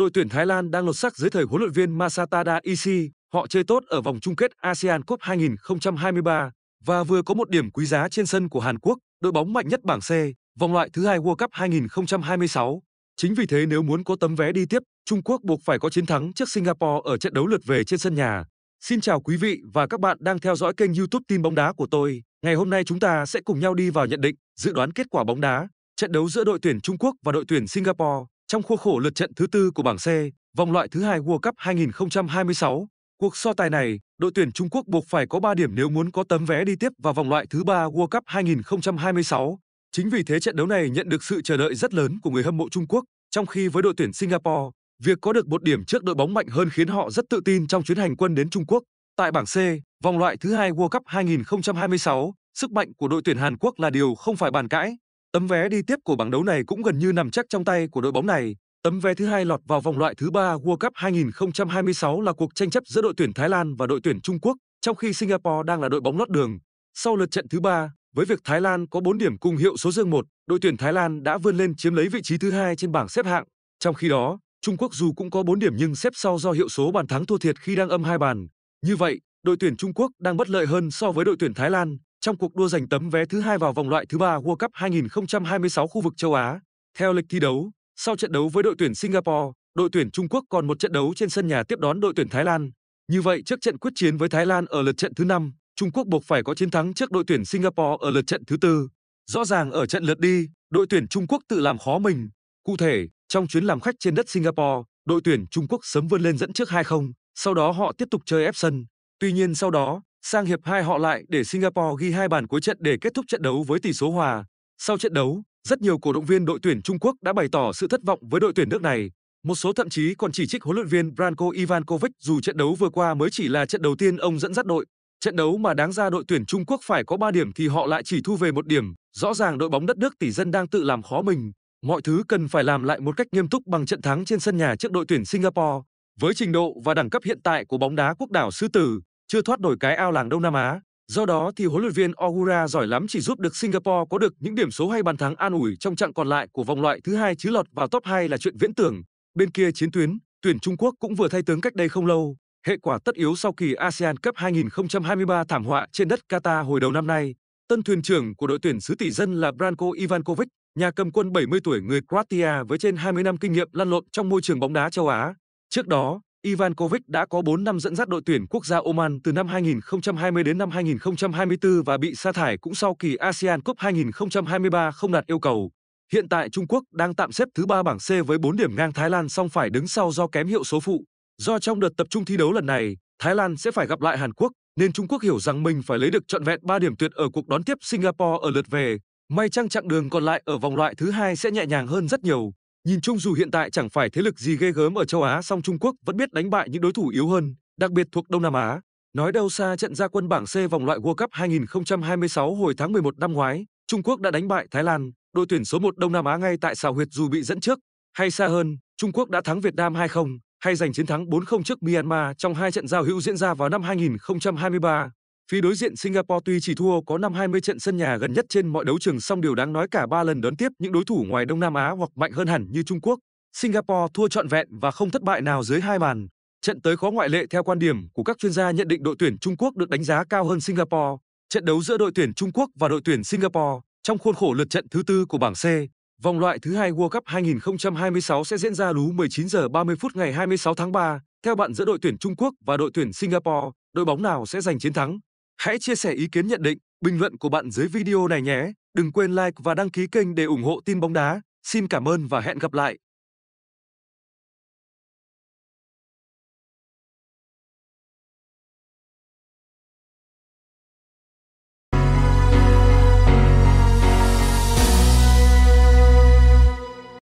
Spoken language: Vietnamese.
đội tuyển Thái Lan đang lột xác dưới thời huấn luyện viên Masatada Isi. Họ chơi tốt ở vòng chung kết ASEAN Cup 2023 và vừa có một điểm quý giá trên sân của Hàn Quốc, đội bóng mạnh nhất bảng C, vòng loại thứ hai World Cup 2026. Chính vì thế nếu muốn có tấm vé đi tiếp, Trung Quốc buộc phải có chiến thắng trước Singapore ở trận đấu lượt về trên sân nhà. Xin chào quý vị và các bạn đang theo dõi kênh YouTube tin bóng đá của tôi. Ngày hôm nay chúng ta sẽ cùng nhau đi vào nhận định, dự đoán kết quả bóng đá, trận đấu giữa đội tuyển Trung Quốc và đội tuyển Singapore. Trong khuôn khổ lượt trận thứ tư của bảng C, vòng loại thứ hai World Cup 2026, cuộc so tài này, đội tuyển Trung Quốc buộc phải có 3 điểm nếu muốn có tấm vé đi tiếp vào vòng loại thứ ba World Cup 2026. Chính vì thế trận đấu này nhận được sự chờ đợi rất lớn của người hâm mộ Trung Quốc, trong khi với đội tuyển Singapore, việc có được một điểm trước đội bóng mạnh hơn khiến họ rất tự tin trong chuyến hành quân đến Trung Quốc. Tại bảng C, vòng loại thứ hai World Cup 2026, sức mạnh của đội tuyển Hàn Quốc là điều không phải bàn cãi. Tấm vé đi tiếp của bảng đấu này cũng gần như nằm chắc trong tay của đội bóng này. Tấm vé thứ hai lọt vào vòng loại thứ ba World Cup 2026 là cuộc tranh chấp giữa đội tuyển Thái Lan và đội tuyển Trung Quốc, trong khi Singapore đang là đội bóng lót đường. Sau lượt trận thứ ba, với việc Thái Lan có 4 điểm cùng hiệu số dương 1, đội tuyển Thái Lan đã vươn lên chiếm lấy vị trí thứ hai trên bảng xếp hạng. Trong khi đó, Trung Quốc dù cũng có 4 điểm nhưng xếp sau do hiệu số bàn thắng thua thiệt khi đang âm hai bàn. Như vậy, đội tuyển Trung Quốc đang bất lợi hơn so với đội tuyển Thái Lan trong cuộc đua giành tấm vé thứ hai vào vòng loại thứ ba World Cup 2026 khu vực châu Á. Theo lịch thi đấu, sau trận đấu với đội tuyển Singapore, đội tuyển Trung Quốc còn một trận đấu trên sân nhà tiếp đón đội tuyển Thái Lan. Như vậy, trước trận quyết chiến với Thái Lan ở lượt trận thứ 5, Trung Quốc buộc phải có chiến thắng trước đội tuyển Singapore ở lượt trận thứ tư. Rõ ràng ở trận lượt đi, đội tuyển Trung Quốc tự làm khó mình. Cụ thể, trong chuyến làm khách trên đất Singapore, đội tuyển Trung Quốc sớm vươn lên dẫn trước 2-0, sau đó họ tiếp tục chơi ép sân. Tuy nhiên sau đó, Sang hiệp 2 họ lại để Singapore ghi hai bàn cuối trận để kết thúc trận đấu với tỷ số hòa. Sau trận đấu, rất nhiều cổ động viên đội tuyển Trung Quốc đã bày tỏ sự thất vọng với đội tuyển nước này. Một số thậm chí còn chỉ trích huấn luyện viên Branko Ivankovic dù trận đấu vừa qua mới chỉ là trận đầu tiên ông dẫn dắt đội. Trận đấu mà đáng ra đội tuyển Trung Quốc phải có 3 điểm thì họ lại chỉ thu về một điểm. Rõ ràng đội bóng đất nước tỷ dân đang tự làm khó mình. Mọi thứ cần phải làm lại một cách nghiêm túc bằng trận thắng trên sân nhà trước đội tuyển Singapore. Với trình độ và đẳng cấp hiện tại của bóng đá quốc đảo Sư Tử, chưa thoát nổi cái ao làng Đông Nam Á. Do đó thì huấn luyện viên Ogura giỏi lắm chỉ giúp được Singapore có được những điểm số hay bàn thắng an ủi trong trận còn lại của vòng loại thứ hai chứ lọt vào top 2 là chuyện viễn tưởng. Bên kia chiến tuyến, tuyển Trung Quốc cũng vừa thay tướng cách đây không lâu. Hệ quả tất yếu sau kỳ ASEAN Cup 2023 thảm họa trên đất Qatar hồi đầu năm nay. Tân thuyền trưởng của đội tuyển xứ tỷ dân là Branko Ivankovic, nhà cầm quân 70 tuổi người Croatia với trên 20 năm kinh nghiệm lăn lộn trong môi trường bóng đá châu Á. Trước đó, Ivankovic đã có 4 năm dẫn dắt đội tuyển quốc gia Oman từ năm 2020 đến năm 2024 và bị sa thải cũng sau kỳ ASEAN Cup 2023 không đạt yêu cầu. Hiện tại Trung Quốc đang tạm xếp thứ ba bảng C với 4 điểm ngang Thái Lan song phải đứng sau do kém hiệu số phụ. Do trong đợt tập trung thi đấu lần này, Thái Lan sẽ phải gặp lại Hàn Quốc, nên Trung Quốc hiểu rằng mình phải lấy được trọn vẹn 3 điểm tuyệt ở cuộc đón tiếp Singapore ở lượt về. May chăng chặng đường còn lại ở vòng loại thứ hai sẽ nhẹ nhàng hơn rất nhiều. Nhìn chung dù hiện tại chẳng phải thế lực gì ghê gớm ở châu Á song Trung Quốc vẫn biết đánh bại những đối thủ yếu hơn, đặc biệt thuộc Đông Nam Á. Nói đâu xa trận ra quân bảng C vòng loại World Cup 2026 hồi tháng 11 năm ngoái, Trung Quốc đã đánh bại Thái Lan, đội tuyển số 1 Đông Nam Á ngay tại xào huyệt dù bị dẫn trước. Hay xa hơn, Trung Quốc đã thắng Việt Nam 2-0, hay giành chiến thắng 4-0 trước Myanmar trong hai trận giao hữu diễn ra vào năm 2023. Phía đối diện Singapore tuy chỉ thua có 5-20 trận sân nhà gần nhất trên mọi đấu trường song điều đáng nói cả 3 lần đón tiếp những đối thủ ngoài Đông Nam Á hoặc mạnh hơn hẳn như Trung Quốc. Singapore thua trọn vẹn và không thất bại nào dưới hai bàn. Trận tới khó ngoại lệ theo quan điểm của các chuyên gia nhận định đội tuyển Trung Quốc được đánh giá cao hơn Singapore. Trận đấu giữa đội tuyển Trung Quốc và đội tuyển Singapore trong khuôn khổ lượt trận thứ tư của bảng C, vòng loại thứ hai World Cup 2026 sẽ diễn ra lúc 19 giờ 30 phút ngày 26 tháng 3. Theo bạn giữa đội tuyển Trung Quốc và đội tuyển Singapore, đội bóng nào sẽ giành chiến thắng? Hãy chia sẻ ý kiến nhận định, bình luận của bạn dưới video này nhé. Đừng quên like và đăng ký kênh để ủng hộ tin bóng đá. Xin cảm ơn và hẹn gặp lại.